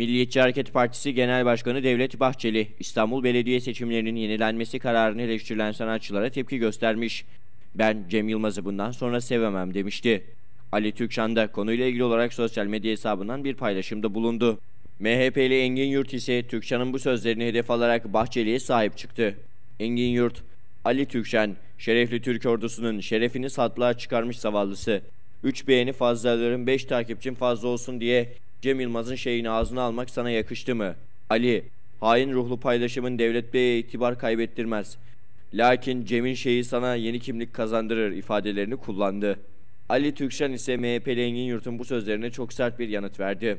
Milliyetçi Hareket Partisi Genel Başkanı Devlet Bahçeli, İstanbul Belediye seçimlerinin yenilenmesi kararını eleştirilen sanatçılara tepki göstermiş. Ben Cem Yılmaz'ı bundan sonra sevemem demişti. Ali Türkşan da konuyla ilgili olarak sosyal medya hesabından bir paylaşımda bulundu. MHP'li Engin Yurt ise Türkşan'ın bu sözlerini hedef alarak Bahçeli'ye sahip çıktı. Engin Yurt, Ali Türkşen, şerefli Türk ordusunun şerefini satlığa çıkarmış zavallısı. 3 beğeni fazlaların 5 takipçim fazla olsun diye Cem Yılmaz'ın şeyini ağzına almak sana yakıştı mı? Ali, hain ruhlu paylaşımın Devlet Bey'e itibar kaybettirmez. Lakin Cem'in şeyi sana yeni kimlik kazandırır ifadelerini kullandı. Ali Türkşen ise MHP'li Engin Yurt'un bu sözlerine çok sert bir yanıt verdi.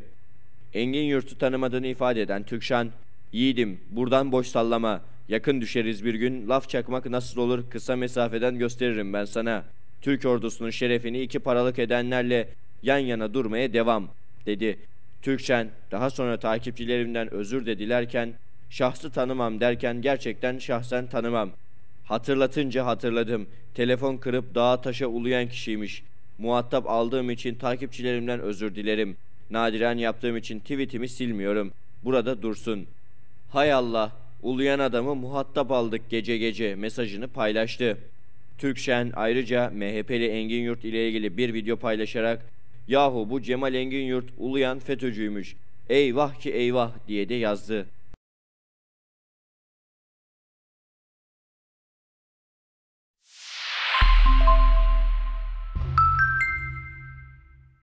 Engin Yurt'u tanımadığını ifade eden Türkşen, ''Yiğidim, buradan boş sallama. Yakın düşeriz bir gün, laf çakmak nasıl olur kısa mesafeden gösteririm ben sana. Türk ordusunun şerefini iki paralık edenlerle yan yana durmaya devam.'' dedi. Türkçen daha sonra takipçilerimden özür de dilerken şahsı tanımam derken gerçekten şahsen tanımam. Hatırlatınca hatırladım. Telefon kırıp dağa taşa uluyan kişiymiş. Muhatap aldığım için takipçilerimden özür dilerim. Nadiren yaptığım için tweetimi silmiyorum. Burada dursun. Hay Allah, uluyan adamı muhatap aldık gece gece mesajını paylaştı. Türkşen ayrıca MHP'li Engin Yurt ile ilgili bir video paylaşarak Yahu bu Cemal Engin Yurt uluyan FETÖ'cüymüş. Eyvah ki eyvah diye de yazdı.